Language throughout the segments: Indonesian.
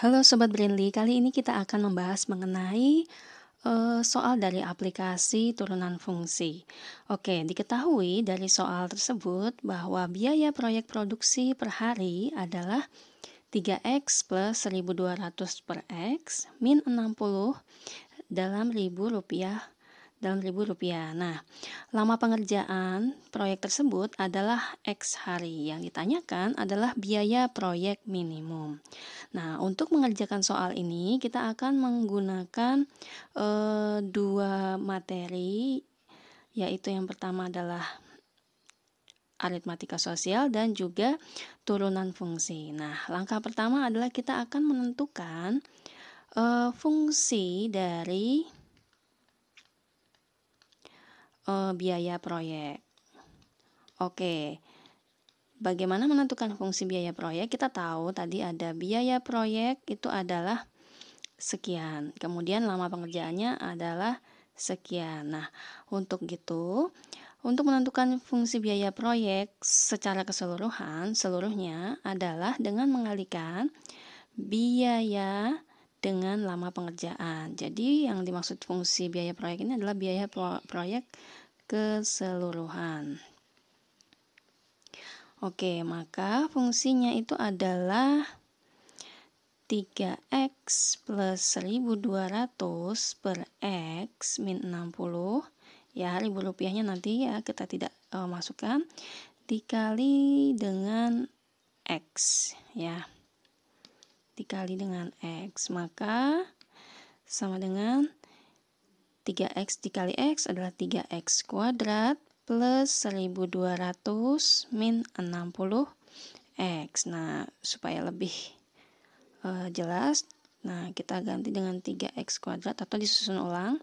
Halo Sobat Brinly, kali ini kita akan membahas mengenai uh, soal dari aplikasi turunan fungsi. Oke, diketahui dari soal tersebut bahwa biaya proyek produksi per hari adalah 3x plus 1200 per x min 60 dalam ribu rupiah dalam ribu rupiah. Nah, lama pengerjaan proyek tersebut adalah X hari. Yang ditanyakan adalah biaya proyek minimum. Nah, untuk mengerjakan soal ini kita akan menggunakan e, dua materi yaitu yang pertama adalah aritmatika sosial dan juga turunan fungsi. Nah, langkah pertama adalah kita akan menentukan e, fungsi dari uh, biaya proyek. Oke. Bagaimana menentukan fungsi biaya proyek? Kita tahu tadi ada biaya proyek itu adalah sekian. Kemudian lama pengerjaannya adalah sekian. Nah, untuk gitu, untuk menentukan fungsi biaya proyek secara keseluruhan, seluruhnya adalah dengan mengalihkan biaya dengan lama pengerjaan. Jadi, yang dimaksud fungsi biaya proyek ini adalah biaya proyek keseluruhan. Oke, maka fungsinya itu adalah 3x plus 1200 per x min 60 ya ribu rupiahnya nanti ya kita tidak uh, masukkan dikali dengan x ya dikali dengan x maka sama dengan 3x dikali x adalah 3x kuadrat plus 1200 min 60x. Nah, supaya lebih uh, jelas, nah kita ganti dengan 3x kuadrat atau disusun ulang.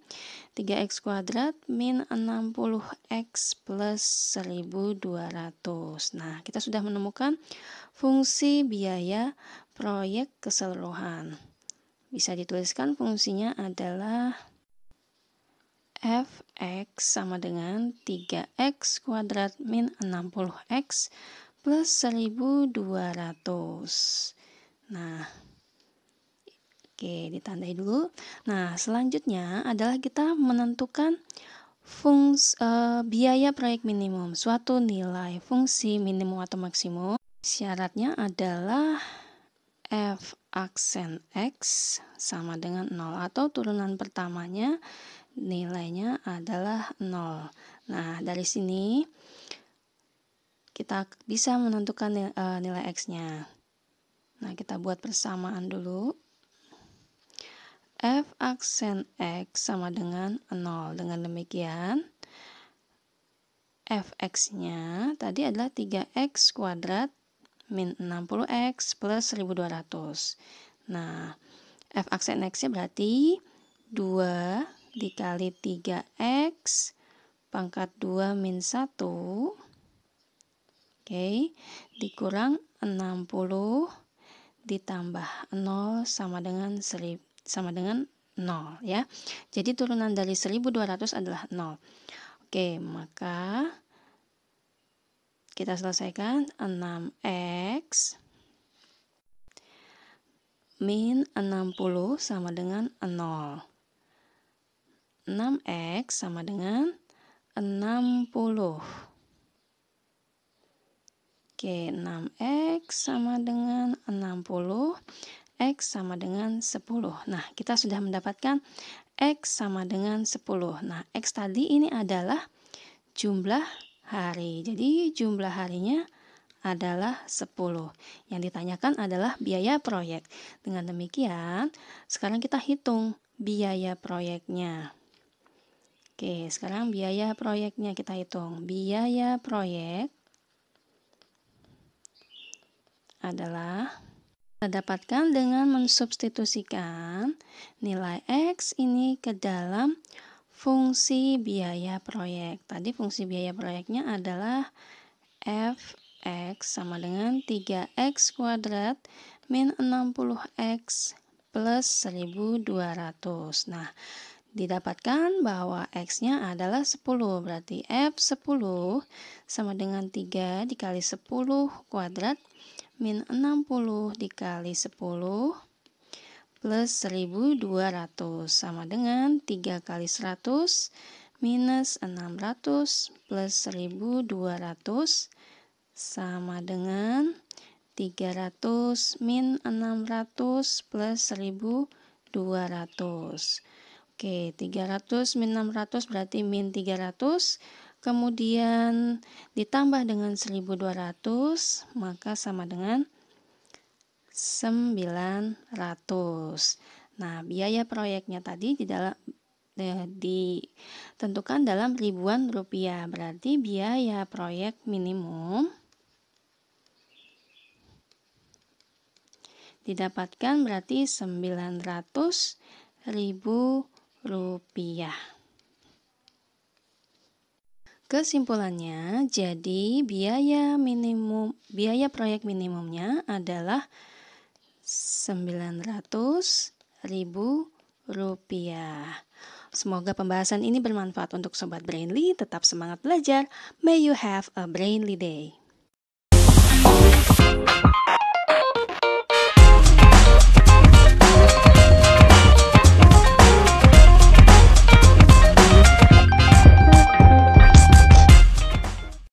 3x kuadrat min 60x plus 1200. Nah, kita sudah menemukan fungsi biaya proyek keseluruhan. Bisa dituliskan fungsinya adalah fx sama dengan 3x kuadrat min 60x plus 1200. Nah, Oke, ditandai dulu. Nah, selanjutnya adalah kita menentukan fungsi e, eh, biaya proyek minimum, suatu nilai fungsi minimum atau maksimum. Syaratnya adalah f aksen x sama dengan 0 atau turunan pertamanya nilainya adalah 0. Nah, dari sini kita bisa menentukan nilai, eh, nilai x-nya. Nah, kita buat persamaan dulu. F aksen X sama dengan 0. Dengan demikian, Fx-nya tadi adalah 3X kuadrat min 60X plus 1200. Nah, F aksen X-nya berarti 2 dikali 3x pangkat 2 min 1 oke okay, dikurang 60 ditambah 0 sama dengan seri, sama dengan 0 ya. Jadi turunan dari 1200 adalah 0. Oke, okay, maka kita selesaikan 6x min 60 sama dengan 0. 6X sama dengan 60. Oke, 6X sama dengan 60. X sama dengan 10. Nah, kita sudah mendapatkan X sama dengan 10. Nah, X tadi ini adalah jumlah hari. Jadi, jumlah harinya adalah 10. Yang ditanyakan adalah biaya proyek. Dengan demikian, sekarang kita hitung biaya proyeknya. Oke, sekarang biaya proyeknya kita hitung. Biaya proyek adalah kita dapatkan dengan mensubstitusikan nilai X ini ke dalam fungsi biaya proyek. Tadi fungsi biaya proyeknya adalah fx sama dengan 3x kuadrat min 60x plus 1200. Nah, Didapatkan bahwa X-nya adalah 10, berarti F10 sama dengan 3 dikali 10 kuadrat min 60 dikali 10 plus 1200 sama dengan 3 kali 100 minus 600 plus 1200 sama dengan 300 min 600 plus 1200 Oke, 300 min 600 berarti min 300. Kemudian ditambah dengan 1200, maka sama dengan 900. Nah, biaya proyeknya tadi di dalam ditentukan dalam ribuan rupiah. Berarti biaya proyek minimum didapatkan berarti 900 ribu rupiah. Kesimpulannya, jadi biaya minimum biaya proyek minimumnya adalah 900 ribu rupiah. Semoga pembahasan ini bermanfaat untuk Sobat Brainly. Tetap semangat belajar. May you have a Brainly day.